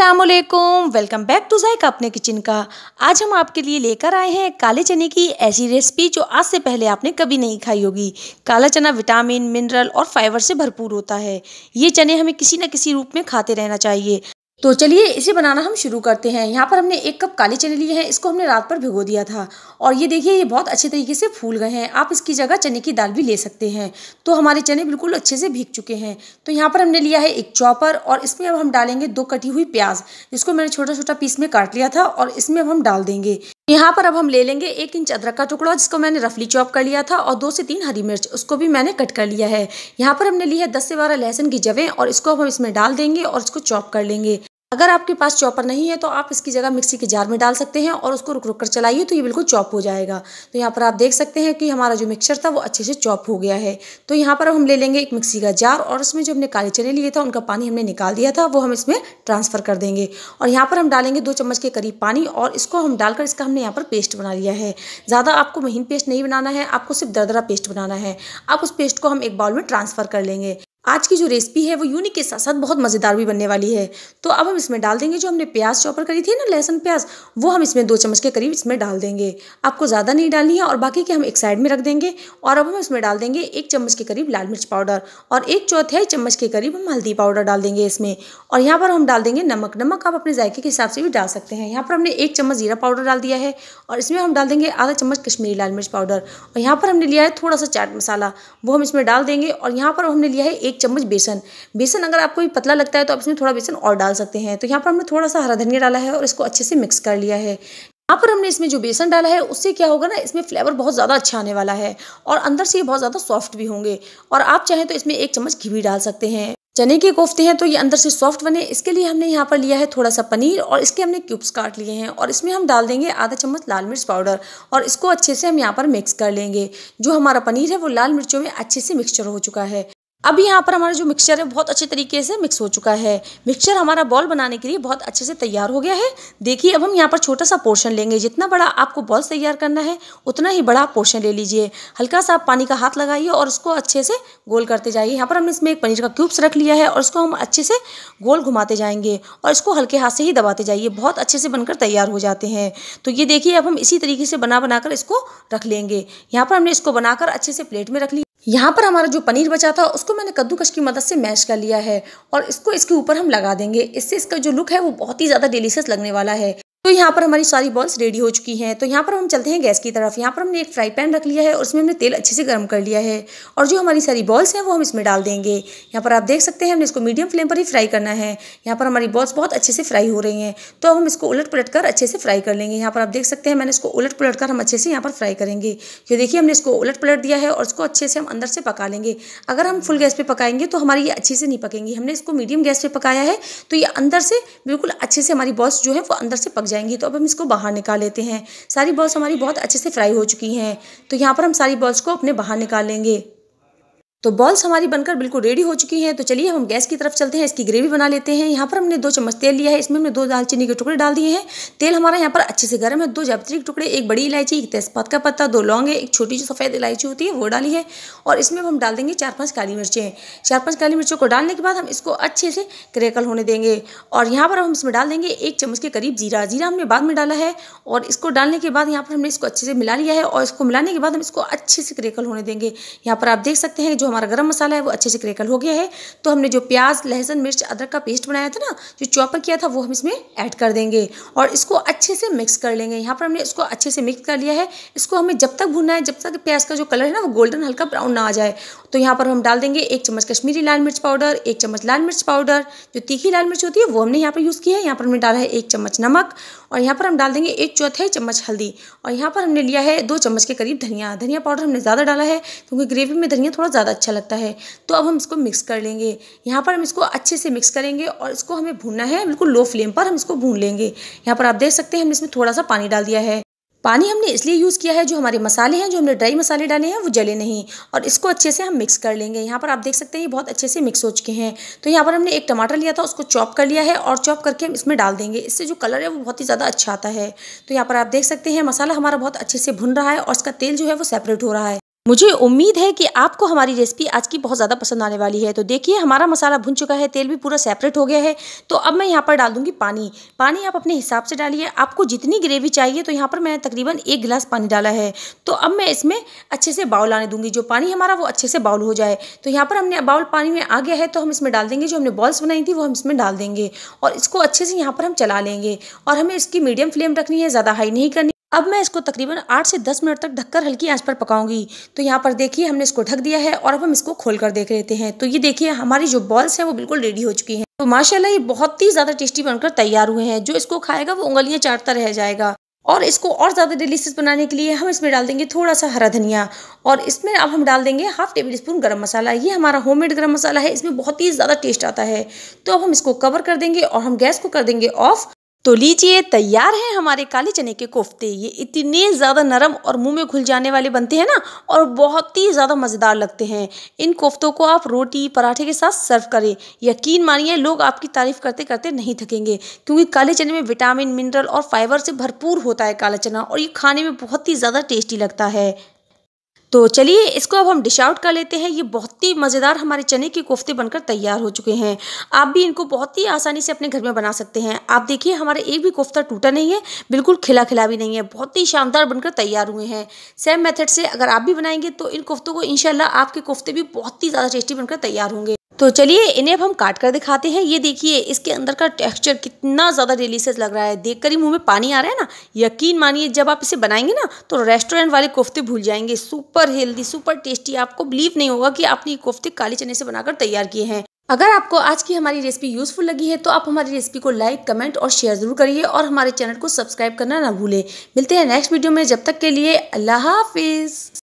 असलकुम welcome back to जायका अपने kitchen का आज हम आपके लिए लेकर आए हैं काले चने की ऐसी रेसिपी जो आज से पहले आपने कभी नहीं खाई होगी काला चना विटामिन मिनरल और फाइबर से भरपूर होता है ये चने हमें किसी न किसी रूप में खाते रहना चाहिए तो चलिए इसे बनाना हम शुरू करते हैं यहाँ पर हमने एक कप काले चने लिए हैं इसको हमने रात पर भिगो दिया था और ये देखिए ये बहुत अच्छे तरीके से फूल गए हैं आप इसकी जगह चने की दाल भी ले सकते हैं तो हमारे चने बिल्कुल अच्छे से भीग चुके हैं तो यहाँ पर हमने लिया है एक चॉपर और इसमें अब हम डालेंगे दो कटी हुई प्याज जिसको मैंने छोटा छोटा पीस में काट लिया था और इसमें अब हम डाल देंगे यहाँ पर अब हम ले लेंगे एक इंच अदरक का टुकड़ा जिसको मैंने रफली चॉप कर लिया था और दो से तीन हरी मिर्च उसको भी मैंने कट कर लिया है यहाँ पर हमने ली है दस से बारह लहसुन की जवें और इसको अब हम इसमें डाल देंगे और इसको चॉप कर लेंगे अगर आपके पास चॉपर नहीं है तो आप इसकी जगह मिक्सी के जार में डाल सकते हैं और उसको रुक रुक कर चलाइए तो ये बिल्कुल चॉप हो जाएगा तो यहाँ पर आप देख सकते हैं कि हमारा जो मिक्सर था वो अच्छे से चॉप हो गया है तो यहाँ पर हम ले लेंगे एक मिक्सी का जार और उसमें जो हमने काले चने लिए था उनका पानी हमने निकाल दिया था वो हम इसमें ट्रांसफ़र कर देंगे और यहाँ पर हम डालेंगे दो चम्मच के करीब पानी और इसको हम डालकर इसका हमने यहाँ पर पेस्ट बना लिया है ज़्यादा आपको महीन पेस्ट नहीं बनाना है आपको सिर्फ दरदरा पेस्ट बनाना है अब उस पेस्ट को हम एक बाउल में ट्रांसफ़र कर लेंगे आज की जो रेसिपी है वो यूनिक के साथ साथ बहुत मज़ेदार भी बनने वाली है तो अब हम इसमें डाल देंगे जो हमने प्याज चॉपर करी थी ना लहसुन प्याज वो हम इसमें दो चम्मच के करीब इसमें डाल देंगे आपको ज़्यादा नहीं डालनी है और बाकी के हम एक साइड में रख देंगे और अब हम इसमें डाल देंगे एक चम्मच के करीब लाल मिर्च पाउडर और एक चौथाई चम्मच के करीब हम हल्दी पाउडर डाल देंगे इसमें और यहाँ पर हम डाल देंगे नमक नमक आप अपने जायके के हिसाब से भी डाल सकते हैं यहाँ पर हमने एक चम्मच जीरा पाउडर डाल दिया है और इसमें हम डाल देंगे आधा चम्मच कश्मीरी लाल मिर्च पाउडर और यहाँ पर हमने लिया है थोड़ा सा चाट मसाला वो हम इसमें डाल देंगे और यहाँ पर हमने लिया है एक चम्मच बेसन बेसन अगर आपको पतला लगता है तो आप इसमें थोड़ा बेसन और डाल सकते हैं तो यहाँ पर हमने थोड़ा सा हरा धनिया डाला है और इसको अच्छे से मिक्स कर लिया है यहाँ पर हमने इसमें जो बेसन डाला है उससे क्या होगा ना इसमें फ्लेवर बहुत ज़्यादा अच्छा आने वाला है और अंदर से ये बहुत ज़्यादा सॉफ्ट भी होंगे और आप चाहें तो इसमें एक चम्मच घी भी डाल सकते हैं चने के कोफ्ते हैं तो ये अंदर से सॉफ्ट बने इसके लिए हमने यहाँ पर लिया है थोड़ा सा पनीर और इसके हमने क्यूब्स काट लिए हैं और इसमें हम डाल देंगे आधा चम्मच लाल मिर्च पाउडर और इसको अच्छे से हम यहाँ पर मिक्स कर लेंगे जो हमारा पनीर है वो लाल मिर्चों में अच्छे से मिक्सचर हो चुका है अब यहाँ पर हमारा जो मिक्सचर है बहुत अच्छे तरीके से मिक्स हो चुका है मिक्सचर हमारा बॉल बनाने के लिए बहुत अच्छे से तैयार हो गया है देखिए अब हम यहाँ पर छोटा सा पोर्शन लेंगे जितना बड़ा आपको बॉल तैयार करना है उतना ही बड़ा पोर्शन ले लीजिए हल्का सा आप पानी का हाथ लगाइए और उसको अच्छे से गोल करते जाइए यहाँ पर हमने इसमें एक पनीर का क्यूब्स रख लिया है और उसको हम अच्छे से गोल घुमाते जाएंगे और इसको हल्के हाथ से ही दबाते जाइए बहुत अच्छे से बनकर तैयार हो जाते हैं तो ये देखिए अब हम इसी तरीके से बना बनाकर इसको रख लेंगे यहाँ पर हमने इसको बनाकर अच्छे से प्लेट में रख लिया यहाँ पर हमारा जो पनीर बचा था उसको मैंने कद्दूकश की मदद से मैश कर लिया है और इसको इसके ऊपर हम लगा देंगे इससे इसका जो लुक है वो बहुत ही ज़्यादा डिलीशियस लगने वाला है तो यहाँ पर हमारी सारी बॉल्स रेडी हो चुकी हैं तो यहाँ पर हम चलते हैं गैस की तरफ यहाँ पर हमने एक फ्राई पैन रख लिया है और उसमें हमने तेल अच्छे से गर्म कर लिया है और जो हमारी सारी बॉल्स हैं वो हम इसमें डाल देंगे यहाँ पर आप देख सकते हैं हमने इसको मीडियम फ्लेम पर ही फ्राई करना है यहाँ पर हमारी बॉल्स बहुत अच्छे से फ्राई हो रही हैं तो हम इसको उलट पलट कर अच्छे से फ्राई कर लेंगे यहाँ पर आप देख सकते हैं मैंने इसको उलट पलट कर हम अच्छे से यहाँ पर फ्राई करेंगे ये देखिए हमने इसको उलट पलट दिया है और इसको अच्छे से हम अंदर से पका लेंगे अगर हम फुल गैस पर पकाएंगे तो हमारी ये अच्छे से नहीं पकेंगी हमने इसको मीडियम गैस पर पकाया है तो ये अंदर से बिल्कुल अच्छे से हमारी बॉल्स जो है वो अंदर से पक जाएंगी तो अब हम इसको बाहर निकाल लेते हैं सारी बॉल्स हमारी बहुत अच्छे से फ्राई हो चुकी हैं तो यहाँ पर हम सारी बॉल्स को अपने बाहर निकाल लेंगे तो बॉल्स हमारी बनकर बिल्कुल रेडी हो चुकी हैं तो चलिए हम गैस की तरफ चलते हैं इसकी ग्रेवी बना लेते हैं यहाँ पर हमने दो चम्मच तेल लिया है इसमें हमने दो दालचीनी के टुकड़े डाल दिए हैं तेल हमारा यहाँ पर अच्छे से गर्म है दो जावित्री के टुकड़े एक बड़ी इलायची एक तेजपात का पत्ता दो लौंग है एक छोटी जो सफ़ेद इलायची होती है वो डाली है और इसमें हम डाल देंगे चार पाँच काली मिर्चें चार पाँच काली मिर्चों को डालने के बाद हम इसको अच्छे से क्रेकल होने देंगे और यहाँ पर हम इसमें डाल देंगे एक चम्मच के करीब जीरा जीरा हमने बाद में डाला है और इसको डालने के बाद यहाँ पर हमने इसको अच्छे से मिला लिया है और इसको मिलाने के बाद हम इसको अच्छे से क्रेकल होने देंगे यहाँ पर आप देख सकते हैं जो हमारा गर्म मसाला है वो अच्छे से क्रेकल हो गया है तो हमने जो प्याज लहसुन मिर्च अदरक का पेस्ट बनाया था ना जो चॉपर किया था वो हम इसमें ऐड कर देंगे और इसको अच्छे से मिक्स कर लेंगे यहाँ पर हमने इसको अच्छे से मिक्स कर लिया है इसको हमें जब तक भुनना है जब तक प्याज का जो कलर है ना वो गोल्डन हल्का ब्राउन ना आ जाए तो यहाँ पर हम डाल देंगे एक चम्मच कश्मीरी लाल मिर्च पाउडर एक चम्मच लाल मिर्च पाउडर जो तीखी लाल मिर्च होती है वो हमने यहाँ पर यूज़ किया है यहाँ पर हमने डाला है एक चम्मच नमक और यहाँ पर हम डाल देंगे एक चौथाई चम्मच हल्दी और यहाँ पर हमने लिया है दो चम्मच के करीब धनिया धनिया पाउडर हमने ज़्यादा डाला है क्योंकि ग्रेवी में धनिया थोड़ा ज़्यादा अच्छा लगता है तो अब हम इसको मिक्स कर लेंगे यहाँ पर हम इसको अच्छे से मिक्स करेंगे और इसको हमें भूनना है बिल्कुल लो फ्लेम पर हम इसको भून लेंगे यहाँ पर आप देख सकते हैं हमने इसमें थोड़ा सा पानी डाल दिया है पानी हमने इसलिए यूज़ किया है जो हमारे मसाले हैं जो हमने ड्राई मसाले डाले हैं वो जले नहीं और इसको अच्छे से हम मिक्स कर लेंगे यहाँ पर आप देख सकते हैं ये बहुत अच्छे से मिक्स हो चुके हैं तो यहाँ पर हमने एक टमाटर लिया था उसको चॉप कर लिया है और चॉप करके हम इसमें डाल देंगे इससे जो कलर है वो बहुत ही ज़्यादा अच्छा आता है तो यहाँ पर आप देख सकते हैं मसाला हमारा बहुत अच्छे से भुन रहा है और इसका तेल जो है वो सेपरेट हो रहा है मुझे उम्मीद है कि आपको हमारी रेसिपी आज की बहुत ज़्यादा पसंद आने वाली है तो देखिए हमारा मसाला भुन चुका है तेल भी पूरा सेपरेट हो गया है तो अब मैं यहाँ पर डाल दूँगी पानी पानी आप अपने हिसाब से डालिए आपको जितनी ग्रेवी चाहिए तो यहाँ पर मैंने तकरीबन एक गिलास पानी डाला है तो अब मैं इसमें अच्छे से बाउल आने दूँगी जो पानी हमारा वो अच्छे से बाउल हो जाए तो यहाँ पर हमने बाउल पानी में आ गया है तो हम इसमें डाल देंगे जो हमने बॉल्स बनाई थी वो हम इसमें डाल देंगे और इसको अच्छे से यहाँ पर हम चला लेंगे और हमें इसकी मीडियम फ्लेम रखनी है ज़्यादा हाई नहीं करनी अब मैं इसको तकरीबन आठ से दस मिनट तक ढककर हल्की आंच पर पकाऊंगी तो यहाँ पर देखिए हमने इसको ढक दिया है और अब हम इसको खोल कर देख लेते हैं तो ये देखिए हमारी जो बॉल्स हैं वो बिल्कुल रेडी हो चुकी हैं तो माशाल्लाह ये बहुत ही ज़्यादा टेस्टी बनकर तैयार हुए हैं जो इसको खाएगा वो उंगलियाँ चाटता रह जाएगा और इसको और ज़्यादा डिलीशियस बनाने के लिए हम इसमें डाल देंगे थोड़ा सा हरा धनिया और इसमें अब हम डाल देंगे हाफ टेबल स्पून गर्म मसाला ये हमारा होममेड गर्म मसाला है इसमें बहुत ही ज़्यादा टेस्ट आता है तो अब हम इसको कवर कर देंगे और हम गैस को कर देंगे ऑफ़ तो लीजिए तैयार हैं हमारे काले चने के कोफ्ते ये इतने ज़्यादा नरम और मुंह में घुल जाने वाले बनते हैं ना और बहुत ही ज़्यादा मज़ेदार लगते हैं इन कोफ्तों को आप रोटी पराठे के साथ सर्व करें यकीन मानिए लोग आपकी तारीफ़ करते करते नहीं थकेंगे क्योंकि काले चने में विटामिन मिनरल और फाइबर से भरपूर होता है काला चना और ये खाने में बहुत ही ज़्यादा टेस्टी लगता है तो चलिए इसको अब हम डिश आउट कर लेते हैं ये बहुत ही मज़ेदार हमारे चने के कोफ्ते बनकर तैयार हो चुके हैं आप भी इनको बहुत ही आसानी से अपने घर में बना सकते हैं आप देखिए हमारा एक भी कोफ्ता टूटा नहीं है बिल्कुल खिला खिला भी नहीं है बहुत ही शानदार बनकर तैयार हुए हैं सेम मेथड से अगर आप भी बनाएंगे तो इन कोफ्तों को इन आपके कोफ्ते भी बहुत ही ज़्यादा टेस्टी बनकर तैयार होंगे तो चलिए इन्हें अब हम काट कर दिखाते हैं ये देखिए इसके अंदर का टेक्सचर कितना ज़्यादा डिलीशियस लग रहा है देखकर ही मुंह में पानी आ रहा है ना यकीन मानिए जब आप इसे बनाएंगे ना तो रेस्टोरेंट वाले कोफ्ते भूल जाएंगे सुपर हेल्दी सुपर टेस्टी आपको बिलीव नहीं होगा कि आपने ये कोफ्ते काले चने से बनाकर तैयार किए हैं अगर आपको आज की हमारी रेसिपी यूजफुल लगी है तो आप हमारी रेसिपी को लाइक कमेंट और शेयर ज़रूर करिए और हमारे चैनल को सब्सक्राइब करना ना भूलें मिलते हैं नेक्स्ट वीडियो में जब तक के लिए अल्लाह हाफिज़